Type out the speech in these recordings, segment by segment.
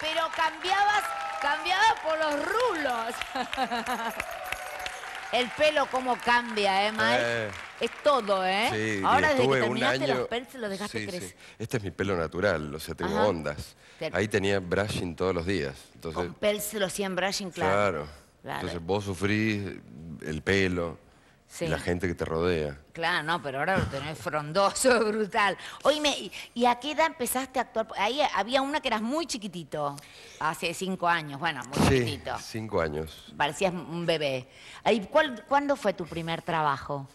Pero cambiabas, cambiabas por los rulos. El pelo cómo cambia, ¿eh, Mike? Eh. es todo, ¿eh? Ahora desde que terminaste año... los pelos, los dejaste crecer. Este es mi pelo natural, o sea, tengo ondas. Ahí tenía brushing todos los días. Entonces... Con pelo lo hacían brushing, Claro. claro. Entonces vos sufrís el pelo, y la gente que te rodea. Claro, no, pero ahora lo tenés frondoso, brutal. me ¿y a qué edad empezaste a actuar? Ahí había una que eras muy chiquitito, hace cinco años, bueno, muy sí, chiquitito. cinco años. Parecías un bebé. ¿Y cuál, ¿Cuándo fue tu primer trabajo?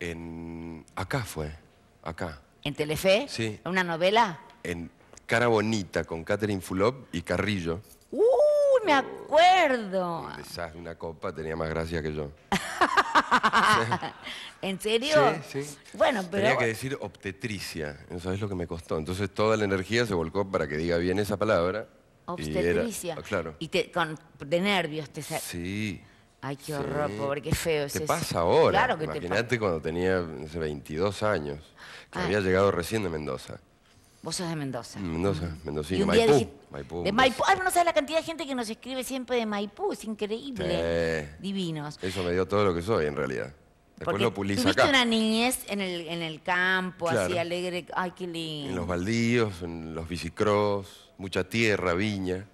En... Acá fue, acá. ¿En Telefe? Sí. ¿Una novela? En Cara Bonita, con Catherine Fulop y Carrillo. uh, me acuerdo! Esa una copa tenía más gracia que yo. ¿En serio? Sí, sí. Bueno, pero... Tenía que decir obstetricia, ¿sabes lo que me costó. Entonces toda la energía se volcó para que diga bien esa palabra. Obstetricia. Y ah, claro. Y con, de nervios te Sí. Ay, qué horror, pobre, qué feo es ¿Te pasa ahora? Imagínate cuando tenía 22 años, que ah. había llegado recién de Mendoza. Vos sos de Mendoza. Mendoza, mm. Maipú, Maipú, de Maipú. Ah, no sabes la cantidad de gente que nos escribe siempre de Maipú, es increíble. Divinos. Eso me dio todo lo que soy en realidad. Después Porque lo pulís tuviste una niñez en el, campo, así alegre. Ay, qué lindo. En los baldíos, en los bicicross, mucha tierra, viña.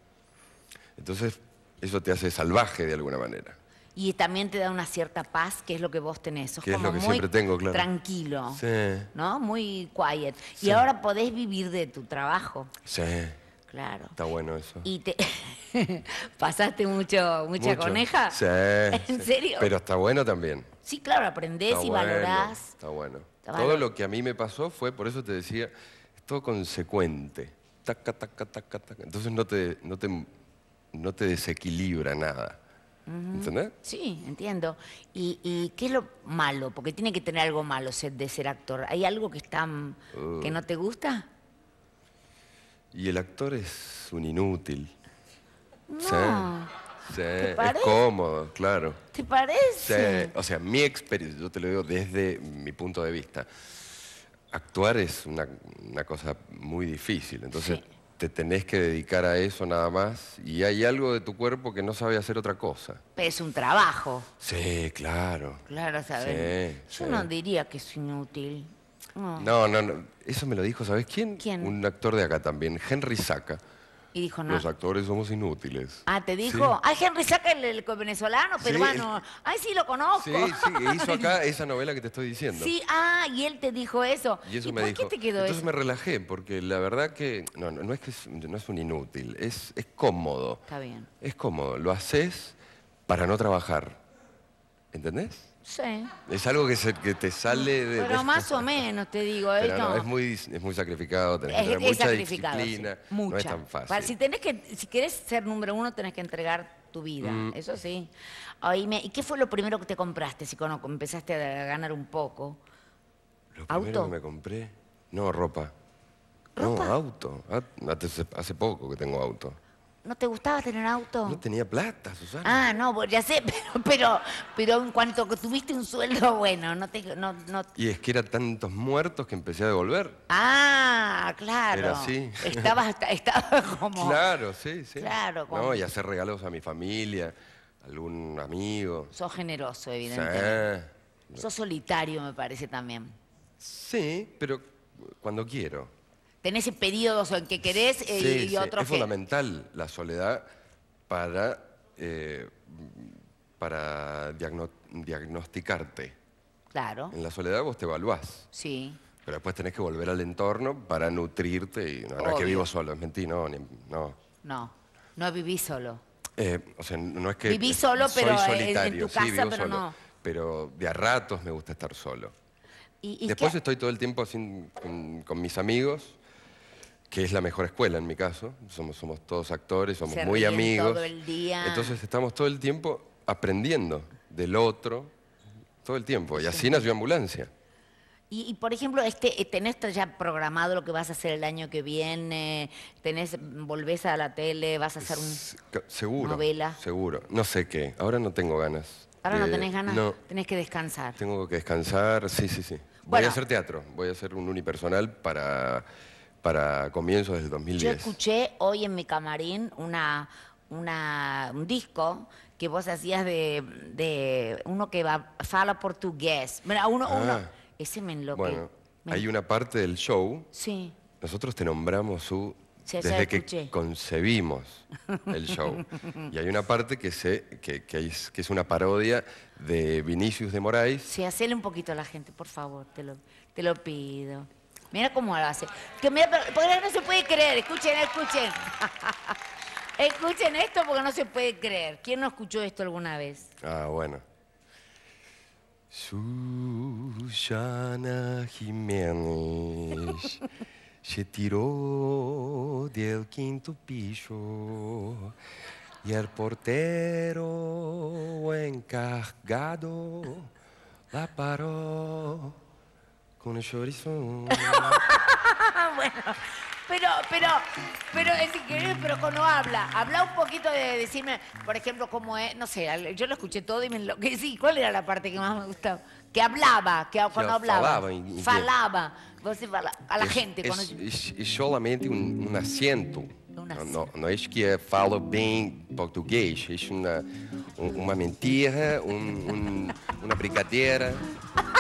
Entonces, eso te hace salvaje de alguna manera y también te da una cierta paz, que es lo que vos tenés. Sos que siempre tengo, claro. tranquilo, sí. ¿no? Muy quiet. Y ahora podés vivir de tu trabajo. Sí. Claro. Está bueno eso. Y te pasaste mucho, mucha coneja. Sí. ¿En serio? Pero está bueno también. Sí, claro, aprendés y valorás. Está bueno. todo lo que a mí me pasó fue, por eso te decía, es todo consecuente. Entonces no te, no te desequilibra nada. ¿Entendés? Sí, entiendo. ¿Y, qué es lo malo? Porque tiene que tener algo malo de ser actor. ¿Hay algo que, está, uh. que no te gusta? Y el actor es un inútil. No. ¿Sí? es cómodo, claro. ¿Te parece? o sea, mi experiencia, yo te lo digo desde mi punto de vista. Actuar es una, cosa muy difícil, entonces tenés que dedicar a eso nada más y hay algo de tu cuerpo que no sabe hacer otra cosa. Es un trabajo. Sí, claro. Claro, ¿sabes? Yo no diría que es inútil. No. no. no, Eso me lo dijo, ¿sabes quién? ¿Quién? Un actor de acá también, Henry Saca. Y dijo, no. Los actores somos inútiles. Ah, te dijo. Ay, Henry, saca el, venezolano, peruano. Ay, sí, lo conozco. Sí, sí, e hizo acá esa novela que te estoy diciendo. Sí, ah, y él te dijo eso. ¿Y, eso me dijo, te quedó entonces me relajé, porque la verdad que. No, no, es que no es un inútil, es, es cómodo. Está bien. Es cómodo. Lo haces para no trabajar. ¿Entendés? Sí. Es algo que, que te sale de... Pero más o menos, te digo. Eh, es, muy, sacrificado, tenés que mucha disciplina. Mucha. No es tan fácil. si, tenés que, si querés ser número uno, tenés que entregar tu vida, mm. eso sí. ¿y qué fue lo primero que te compraste si cuando empezaste a ganar un poco? ¿Lo primero que me compré? No, ropa. No, auto. Ah, hace poco que tengo auto. ¿No te gustaba tener auto? No tenía plata, Susana. Ah, no, pues ya sé, pero, pero, pero en cuanto tuviste un sueldo bueno, no te... Y es que eran tantos muertos que empecé a devolver. Ah, claro. Era así. estaba como... Claro, sí, sí. Claro. Como... No, y hacer regalos a mi familia, a algún amigo. Sos generoso, evidentemente. Sí. Sos solitario, me parece, también. Sí, pero cuando quiero tenés periodo en que querés eh, y, otro es fundamental la soledad para, eh, para diagnosticarte. Claro. En la soledad vos te evaluás. Sí. Pero después tenés que volver al entorno para nutrirte. Y no, es que vivo solo, es mentira, no, no. No, viví solo. Eh, o sea, no es que... Viví solo, pero solitario, en sí, pero Pero de a ratos me gusta estar solo. Después estoy todo el tiempo sin, con, mis amigos que es la mejor escuela en mi caso. Somos, somos todos actores, somos muy amigos. Todo el día. Entonces estamos todo el tiempo aprendiendo del otro, todo el tiempo. Y así nació Ambulancia. Y, por ejemplo, este, eh, ¿tenés ya programado lo que vas a hacer el año que viene? ¿Tenés, volvés a la tele? ¿Vas a hacer un, seguro, novela? Seguro, no sé qué. Ahora no tengo ganas. ¿Ahora no tenés ganas? No. Tenés que descansar. Tengo que descansar, sí, sí, sí. Voy a hacer teatro, voy a hacer un unipersonal para para comienzos del 2010. Yo escuché hoy en mi camarín una, un disco que vos hacías de, uno que va, fala portugués. tu uno, ah. uno, ese me Bueno, hay una parte del show. Sí. Nosotros te nombramos su desde que concebimos el show. y hay una parte que, es, una parodia de Vinicius de Moraes. Sí, hacele un poquito a la gente, por favor, te lo, te lo pido. Mira cómo lo hace. porque no se puede creer. Escuchen, escuchen. escuchen esto porque no se puede creer. ¿Quién no escuchó esto alguna vez? Ah, bueno. Susana Jiménez se tiró del quinto piso y el portero encargado la paró con el chorizo. bueno, pero, pero, pero es increíble, pero cuando habla, habla un poquito de decirme, por ejemplo, cómo es, no sé, yo lo escuché todo y me lo que sí, ¿cuál era la parte que más me gustaba? Que hablaba, que cuando yo hablaba. Falaba. a la gente. Es, solamente un, un acento. No, es que falo bien portugués, es una, una mentira, una brincadeira.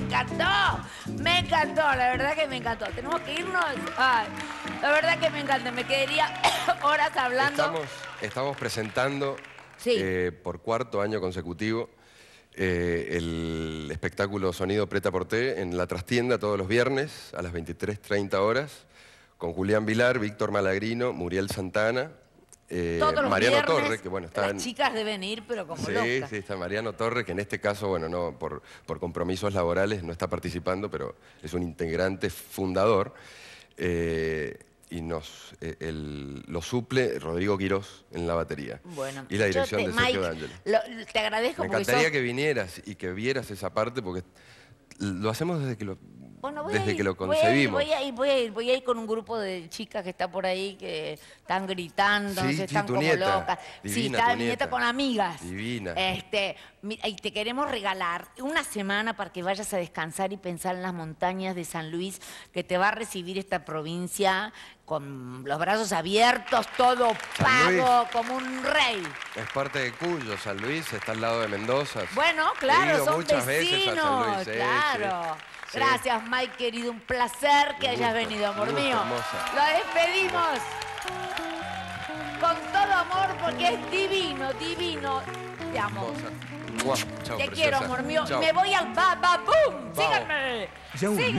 Me encantó. Me encantó, la verdad que me encantó. Tenemos que irnos. la verdad que me encanta. Me quedaría horas hablando. Estamos, presentando eh, por cuarto año consecutivo eh, el espectáculo Sonido Preta Porté en la trastienda todos los viernes a las 23.30 horas con Julián Vilar, Víctor Malagrino, Muriel Santana, eh, Mariano Torres, que bueno, está en... chicas deben ir, pero como Sí, sí, está Mariano Torre, que en este caso, bueno, no por, compromisos laborales no está participando, pero es un integrante fundador. Eh, y nos eh, lo suple Rodrigo Quirós en la batería. y la dirección te, de Sergio Te agradezco Me encantaría que vinieras y que vieras esa parte porque lo hacemos desde que lo, desde que lo concebimos. Voy a, ir, con un grupo de chicas que está por ahí que están gritando, están como locas. sí, está mi nieta con amigas. Divina. Este, y te queremos regalar una semana para que vayas a descansar y pensar en las montañas de San Luis, que te va a recibir esta provincia con los brazos abiertos, todo pago, como un rey. Es parte de Cuyo, San Luis, está al lado de Mendoza. Bueno, claro, son vecinos, eh, claro. Gracias, Mike, querido. Un placer que hayas venido, amor mío. Lo despedimos con todo amor porque es divino, divino. Te amo. Te quiero, amor mío. Me voy al va! Síganme. Síganme.